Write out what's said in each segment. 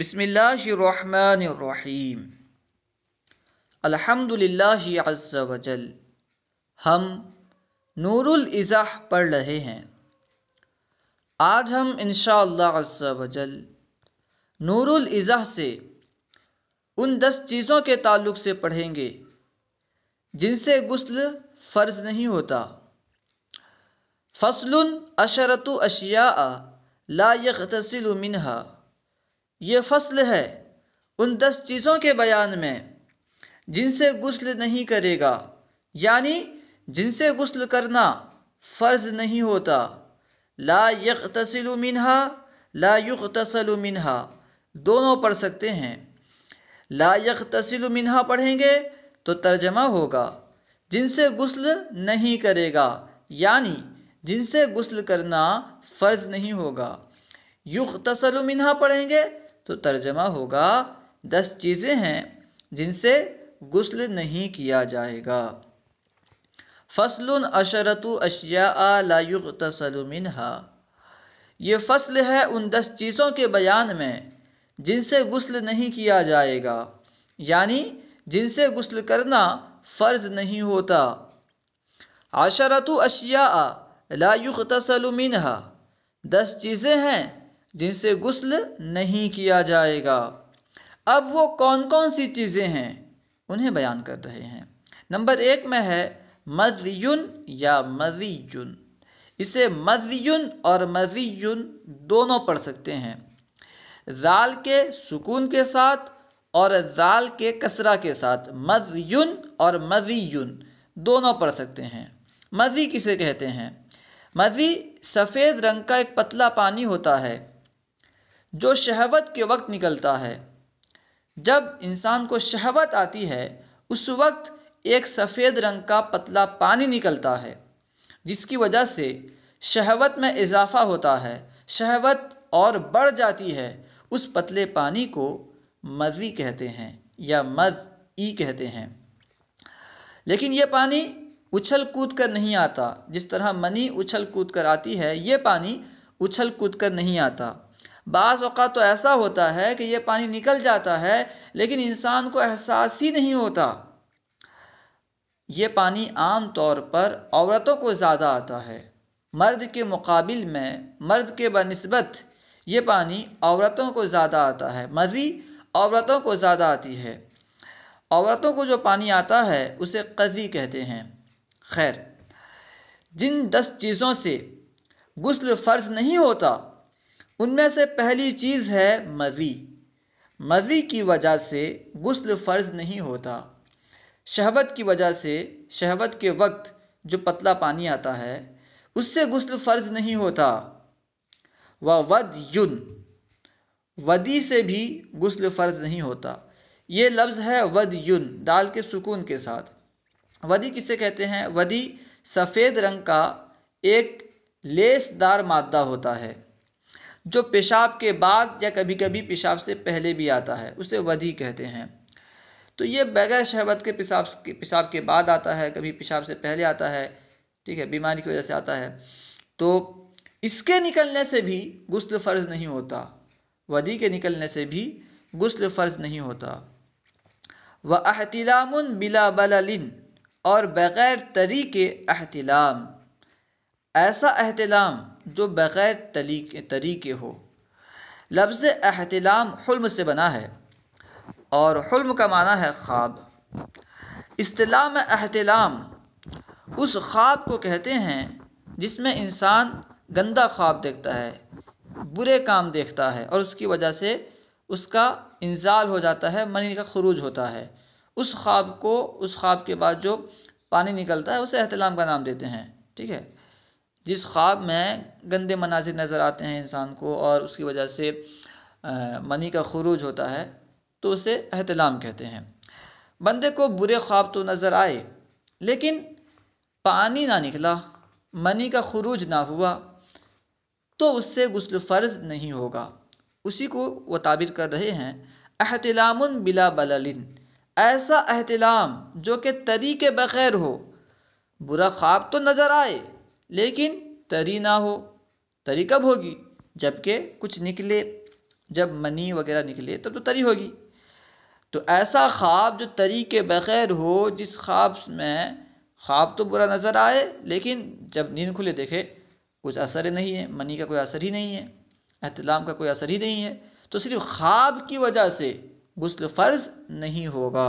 بسم اللہ الرحمن الرحیم الحمد عز و جل ہم نور الاضح پڑھ رہے ہیں آج ہم انشاءاللہ عز و جل نور الاضح سے ان دس چیزوں کے تعلق سے پڑھیں گے جن سے غسل فرض نہیں ہوتا فصل اشرت اشیاء لا یغتسل منہا یہ فصل ہے ان دس چیزوں کے بیان میں جن سے غسل نہیں کرے گا یعنی جن سے غسل کرنا فرض نہیں ہوتا لا یک منہا لا یخ منہا دونوں پڑھ سکتے ہیں لا یک منہا پڑھیں گے تو ترجمہ ہوگا جن سے غسل نہیں کرے گا یعنی جن سے غسل کرنا فرض نہیں ہوگا یغ منہا پڑھیں گے تو ترجمہ ہوگا دس چیزیں ہیں جن سے غسل نہیں کیا جائے گا فصل عشرت اشیاء لا یغتسل منہا یہ فصل ہے ان دس چیزوں کے بیان میں جن سے غسل نہیں کیا جائے گا یعنی جن سے غسل کرنا فرض نہیں ہوتا عشرت اشیاء لا یغتسل منہا دس چیزیں ہیں جن سے غسل نہیں کیا جائے گا اب وہ کون کون سی چیزیں ہیں انہیں بیان کر رہے ہیں نمبر ایک میں ہے مزیون یا مزیون اسے مزیون اور مزیون دونوں پڑھ سکتے ہیں زال کے سکون کے ساتھ اور زال کے کسرہ کے ساتھ مزیون اور مزیون دونوں پڑھ سکتے ہیں مزی کسے کہتے ہیں مزی سفید رنگ کا ایک پتلا پانی ہوتا ہے جو شہوت کے وقت نکلتا ہے جب انسان کو شہوت آتی ہے اس وقت ایک سفید رنگ کا پتلا پانی نکلتا ہے جس کی وجہ سے شہوت میں اضافہ ہوتا ہے شہوت اور بڑھ جاتی ہے اس پتلے پانی کو مزی کہتے ہیں یا مز ای کہتے ہیں لیکن یہ پانی اچھل کود کر نہیں آتا جس طرح منی اچھل کود کر آتی ہے یہ پانی اچھل کود کر نہیں آتا بعض اوقات تو ایسا ہوتا ہے کہ یہ پانی نکل جاتا ہے لیکن انسان کو احساس ہی نہیں ہوتا یہ پانی عام طور پر عورتوں کو زیادہ آتا ہے مرد کے مقابل میں مرد کے بنسبت یہ پانی عورتوں کو زیادہ آتا ہے مزی عورتوں کو زیادہ آتی ہے عورتوں کو جو پانی آتا ہے اسے قضی کہتے ہیں خیر جن دس چیزوں سے غسل فرض نہیں ہوتا ان میں سے پہلی چیز ہے مزی مزی کی وجہ سے غسل فرض نہیں ہوتا شہوت کی وجہ سے شہوت کے وقت جو پتلا پانی آتا ہے اس سے غسل فرض نہیں ہوتا و ود یون ودی سے بھی غسل فرض نہیں ہوتا یہ لفظ ہے ود یون دال کے سکون کے ساتھ ودی کسے کہتے ہیں ودی سفید رنگ کا ایک لیس دار مادہ ہوتا ہے جو پیشاب کے بعد یا کبھی کبھی پیشاب سے پہلے بھی آتا ہے اسے ودی کہتے ہیں تو یہ بغیر شہوت کے پیشاب پیشاب کے بعد آتا ہے کبھی پیشاب سے پہلے آتا ہے ٹھیک ہے بیماری کی وجہ سے آتا ہے تو اس کے نکلنے سے بھی غسل فرض نہیں ہوتا ودی کے نکلنے سے بھی غسل فرض نہیں ہوتا و احتلام بلا بلالن اور بغیر طریق احتلام ایسا احتلام جو بغیر تری طریقے ہو لفظ احتلام حلم سے بنا ہے اور حلم کا معنی ہے خواب اصطلام احتلام اس خواب کو کہتے ہیں جس میں انسان گندا خواب دیکھتا ہے برے کام دیکھتا ہے اور اس کی وجہ سے اس کا انزال ہو جاتا ہے منی کا خروج ہوتا ہے اس خواب کو اس خواب کے بعد جو پانی نکلتا ہے اسے احتلام کا نام دیتے ہیں ٹھیک ہے جس خواب میں گندے مناظر نظر آتے ہیں انسان کو اور اس کی وجہ سے منی کا خروج ہوتا ہے تو اسے احتلام کہتے ہیں بندے کو برے خواب تو نظر آئے لیکن پانی نہ نکلا منی کا خروج نہ ہوا تو اس سے غسل فرض نہیں ہوگا اسی کو وہ تعبیر کر رہے ہیں احتلام بلا بللن ایسا احتلام جو کہ تری کے بغیر ہو برا خواب تو نظر آئے لیکن تری نہ ہو تری کب ہوگی جب کہ کچھ نکلے جب منی وغیرہ نکلے تب تو تری ہوگی تو ایسا خواب جو تری کے بغیر ہو جس خواب میں خواب تو برا نظر آئے لیکن جب نیند کھلے دیکھے کچھ اثر نہیں ہے منی کا کوئی اثر ہی نہیں ہے احتلام کا کوئی اثر ہی نہیں ہے تو صرف خواب کی وجہ سے غسل فرض نہیں ہوگا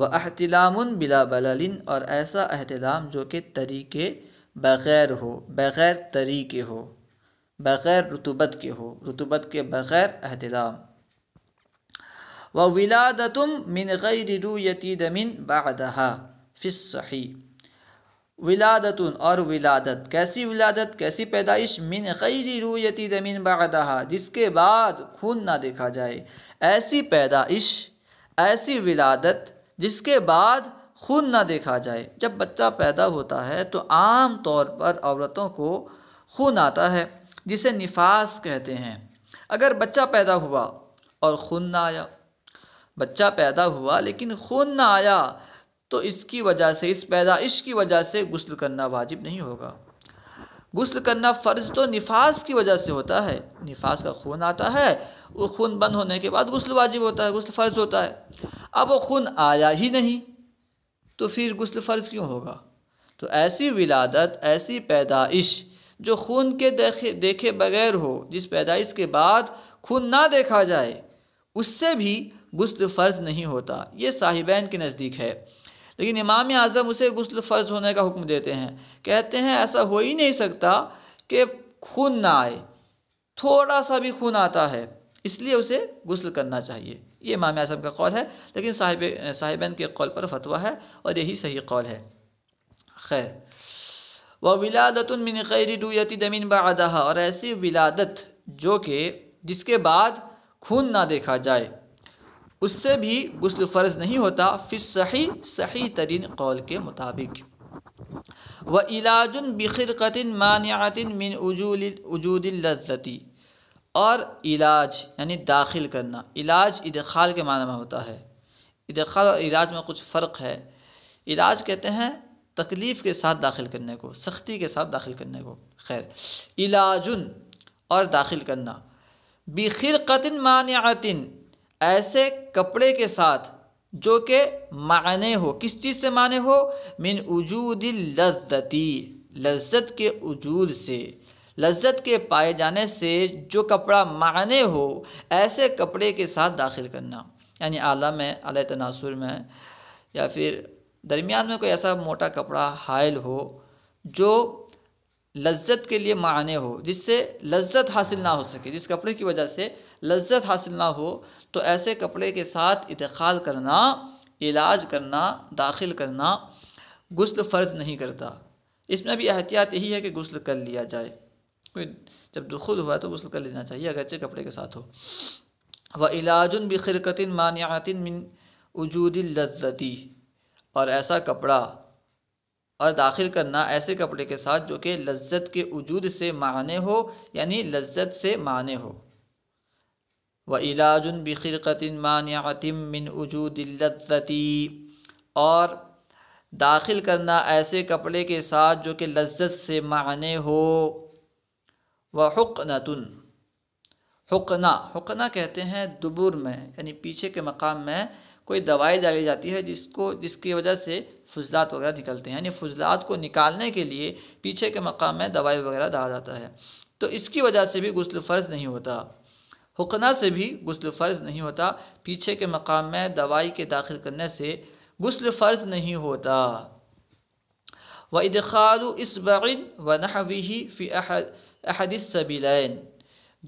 وہ احتلام بلا بللن اور ایسا احتلام جو کہ طریقے بغیر ہو بغیر طریقے ہو بغیر رتوبت کے ہو رتوبت کے بغیر احتلام و ولادتم من غیر رویتی دمن باغہ فص صحیح ولادتن اور ولادت کیسی ولادت کیسی پیدائش من غیر رویتی دمن بادہ جس کے بعد خون نہ دیکھا جائے ایسی پیدائش ایسی ولادت جس کے بعد خون نہ دیکھا جائے جب بچہ پیدا ہوتا ہے تو عام طور پر عورتوں کو خون آتا ہے جسے نفاس کہتے ہیں اگر بچہ پیدا ہوا اور خون نہ آیا بچہ پیدا ہوا لیکن خون نہ آیا تو اس کی وجہ سے اس پیدائش کی وجہ سے غسل کرنا واجب نہیں ہوگا غسل کرنا فرض تو نفاس کی وجہ سے ہوتا ہے نفاس کا خون آتا ہے وہ خون بند ہونے کے بعد غسل واجب ہوتا ہے غسل فرض ہوتا ہے اب وہ خون آیا ہی نہیں تو پھر غسل فرض کیوں ہوگا تو ایسی ولادت ایسی پیدائش جو خون کے دیکھے دیکھے بغیر ہو جس پیدائش کے بعد خون نہ دیکھا جائے اس سے بھی غسل فرض نہیں ہوتا یہ صاحبین کے نزدیک ہے لیکن امام اعظم اسے غسل فرض ہونے کا حکم دیتے ہیں کہتے ہیں ایسا ہو ہی نہیں سکتا کہ خون نہ آئے تھوڑا سا بھی خون آتا ہے اس لیے اسے غسل کرنا چاہیے یہ امام اعظم کا قول ہے لیکن صاحب صاحب کے قول پر فتویٰ ہے اور یہی صحیح قول ہے خیر و ولادت المنقیری رویتی دمین بآدہ اور ایسی ولادت جو کہ جس کے بعد خون نہ دیکھا جائے اس سے بھی غسل فرض نہیں ہوتا فص صحیح صحیح ترین قول کے مطابق و علاج بخرقطن مانعتن من اجول وجود لذتی اور علاج یعنی داخل کرنا علاج ادخال کے معنی میں ہوتا ہے ادخال اور علاج میں کچھ فرق ہے علاج کہتے ہیں تکلیف کے ساتھ داخل کرنے کو سختی کے ساتھ داخل کرنے کو خیر علاجن اور داخل کرنا بخرقطن مانعتن ایسے کپڑے کے ساتھ جو کہ معنی ہو کس چیز سے معنی ہو من وجود لذتی لذت کے وجود سے لذت کے پائے جانے سے جو کپڑا معنی ہو ایسے کپڑے کے ساتھ داخل کرنا یعنی اعلیٰ میں اعلیٰ تناسر میں یا پھر درمیان میں کوئی ایسا موٹا کپڑا حائل ہو جو لذت کے لیے معنی ہو جس سے لذت حاصل نہ ہو سکے جس کپڑے کی وجہ سے لذت حاصل نہ ہو تو ایسے کپڑے کے ساتھ ادخال کرنا علاج کرنا داخل کرنا غسل فرض نہیں کرتا اس میں بھی احتیاط یہی ہے کہ غسل کر لیا جائے جب دخل ہوا تو غسل کر لینا چاہیے اگر اچھے کپڑے کے ساتھ ہو وہ علاج بھی مانعتن من وجود لذتی اور ایسا کپڑا اور داخل کرنا ایسے کپڑے کے ساتھ جو کہ لذت کے وجود سے معنی ہو یعنی لذت سے معنی ہو و علاج بخر قطن معنی من وجودی اور داخل کرنا ایسے کپڑے کے ساتھ جو کہ لذت سے معنی ہو و حقنتن حقنا حقنا کہتے ہیں دبر میں یعنی پیچھے کے مقام میں کوئی دوائی ڈالی جاتی ہے جس کو جس کی وجہ سے فضلات وغیرہ نکلتے ہیں یعنی فضلات کو نکالنے کے لیے پیچھے کے مقام میں دوائی وغیرہ ڈالا جاتا ہے تو اس کی وجہ سے بھی غسل فرض نہیں ہوتا حقنا سے بھی غسل فرض نہیں ہوتا پیچھے کے مقام میں دوائی کے داخل کرنے سے غسل فرض نہیں ہوتا و ادخال اس بعین و نحوی فی احد عہدث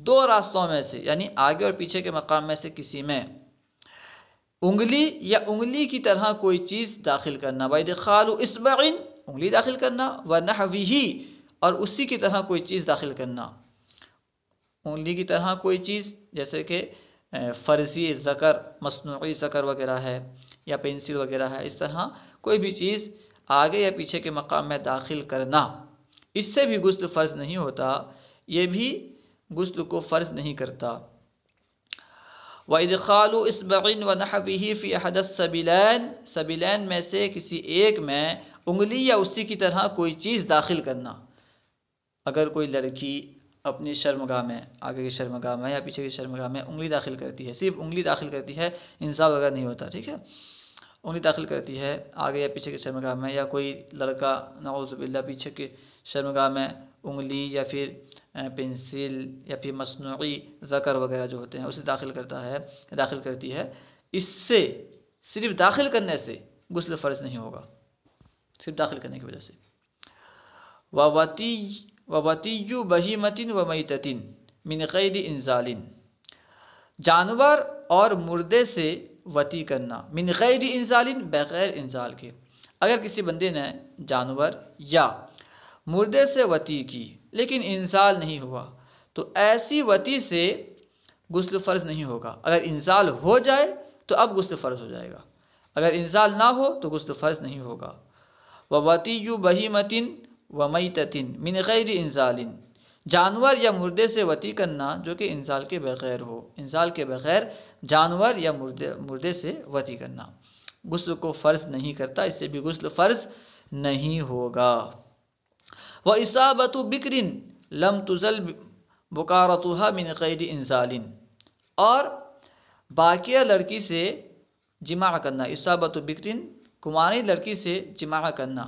دو راستوں میں سے یعنی آگے اور پیچھے کے مقام میں سے کسی میں انگلی یا انگلی کی طرح کوئی چیز داخل کرنا بخال و اسبعین انگلی داخل کرنا و ہی اور اسی کی طرح کوئی چیز داخل کرنا انگلی کی طرح کوئی چیز جیسے کہ فرضی زکر مصنوعی زکر وغیرہ ہے یا پنسل وغیرہ ہے اس طرح کوئی بھی چیز آگے یا پیچھے کے مقام میں داخل کرنا اس سے بھی غسل فرض نہیں ہوتا یہ بھی غسل کو فرض نہیں کرتا و عید خعبن و نحو السَّبِلَانِ سَبِلَان سبیلین میں سے کسی ایک میں انگلی یا اسی کی طرح کوئی چیز داخل کرنا اگر کوئی لڑکی اپنی شرمگاہ میں آگے کی شرمگاہ میں یا پیچھے کی شرمگاہ میں انگلی داخل کرتی ہے صرف انگلی داخل کرتی ہے انصاف وغیرہ نہیں ہوتا ٹھیک ہے انگلی داخل کرتی ہے آگے یا پیچھے کے شرمگاہ میں یا کوئی لڑکا نعوذ باللہ پیچھے کے شرمگاہ میں انگلی یا پھر پنسل یا پھر مصنوعی زکر وغیرہ جو ہوتے ہیں اسے داخل کرتا ہے داخل کرتی ہے اس سے صرف داخل کرنے سے غسل فرض نہیں ہوگا صرف داخل کرنے کی وجہ سے وواتی ووتی بہی متن و می من منقید انزالن جانور اور مردے سے وتی کرنا من غیر انزالن بغیر انزال کے اگر کسی بندے نے جانور یا مردے سے وطی کی لیکن انسال نہیں ہوا تو ایسی وتی سے غسل فرض نہیں ہوگا اگر انسال ہو جائے تو اب غسل فرض ہو جائے گا اگر انسال نہ ہو تو غسل فرض نہیں ہوگا ووتی یوں بہی مطن و مئی من غیر انسالین جانور یا مردے سے وطی کرنا جو کہ انزال کے بغیر ہو انسال کے بغیر جانور یا مردے مردے سے وطی کرنا غسل کو فرض نہیں کرتا اس سے بھی غسل فرض نہیں ہوگا و اسابت و لم تزل بکارتوہا من قید انزالن اور باقیہ لڑکی سے جمع کرنا اسابت و بکرن کنواری لڑکی سے جمع کرنا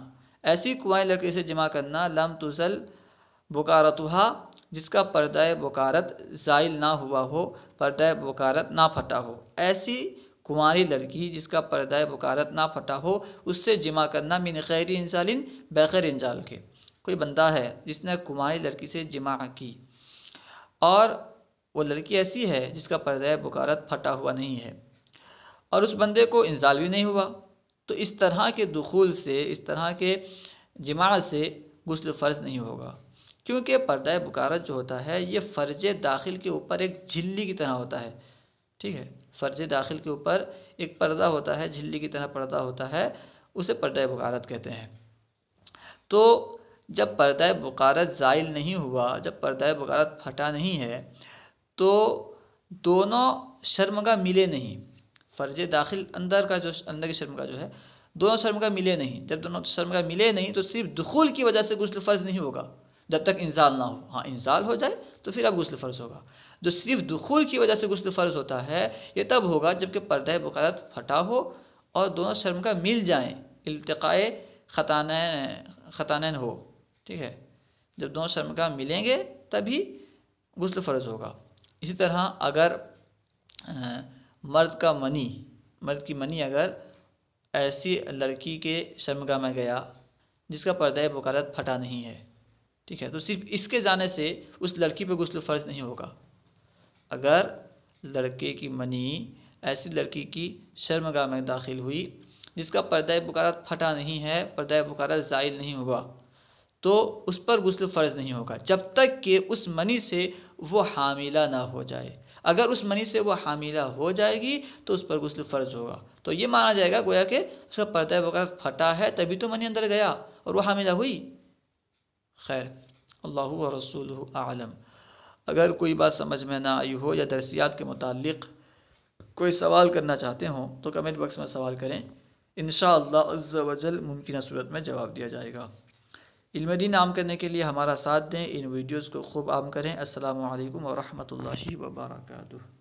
ایسی کنواری لڑکی سے جمع کرنا لم تزل بکارتحا جس کا پردہ بکارت زائل نہ ہوا ہو پردہ بکارت نہ پھٹا ہو ایسی کنواری لڑکی جس کا پردہ بکارت نہ پھٹا ہو اس سے جمع کرنا من قیدی انسالین بغیر انزال کے کوئی بندہ ہے جس نے کماری لڑکی سے جمع کی اور وہ لڑکی ایسی ہے جس کا پردہ بکارت پھٹا ہوا نہیں ہے اور اس بندے کو انزال بھی نہیں ہوا تو اس طرح کے دخول سے اس طرح کے جمع سے غسل فرض نہیں ہوگا کیونکہ پردہ بکارت جو ہوتا ہے یہ فرج داخل کے اوپر ایک جھلی کی طرح ہوتا ہے ٹھیک ہے فرج داخل کے اوپر ایک پردہ ہوتا ہے جھلی کی طرح پردہ ہوتا ہے اسے پردہ بکارت کہتے ہیں تو جب پردہ بقارت زائل نہیں ہوا جب پردہ بقارت پھٹا نہیں ہے تو دونوں شرمگاہ ملے نہیں فرج داخل اندر کا جو اندر کی شرمگا جو ہے دونوں شرمگاہ ملے نہیں جب دونوں شرمگاہ ملے نہیں تو صرف دخول کی وجہ سے غسل فرض نہیں ہوگا جب تک انزال نہ ہو ہاں انزال ہو جائے تو پھر اب غسل فرض ہوگا جو صرف دخول کی وجہ سے غسل فرض ہوتا ہے یہ تب ہوگا جب کہ پردہ بقارت پھٹا ہو اور دونوں شرمگاہ مل جائیں التقائے خطانین خطانین ہو ٹھیک ہے جب دونوں شرمگاہ ملیں گے تبھی غسل فرض ہوگا اسی طرح اگر مرد کا منی مرد کی منی اگر ایسی لڑکی کے شرمگاہ میں گیا جس کا پردہ بکارت پھٹا نہیں ہے ٹھیک ہے تو صرف اس کے جانے سے اس لڑکی پہ غسل فرض نہیں ہوگا اگر لڑکے کی منی ایسی لڑکی کی شرمگاہ میں داخل ہوئی جس کا پردہ بکارت پھٹا نہیں ہے پردہ بکارت زائل نہیں ہوگا تو اس پر غسل فرض نہیں ہوگا جب تک کہ اس منی سے وہ حاملہ نہ ہو جائے اگر اس منی سے وہ حاملہ ہو جائے گی تو اس پر غسل فرض ہوگا تو یہ مانا جائے گا گویا کہ اس کا پردہ وغیرہ پھٹا ہے تبھی تو منی اندر گیا اور وہ حاملہ ہوئی خیر اللہ و رسول عالم اگر کوئی بات سمجھ میں نہ آئی ہو یا درسیات کے متعلق کوئی سوال کرنا چاہتے ہوں تو کمنٹ باکس میں سوال کریں انشاءاللہ عز و جل ممکنہ صورت میں جواب دیا جائے گا علم دین عام کرنے کے لیے ہمارا ساتھ دیں ان ویڈیوز کو خوب عام کریں السلام علیکم ورحمۃ اللہ وبرکاتہ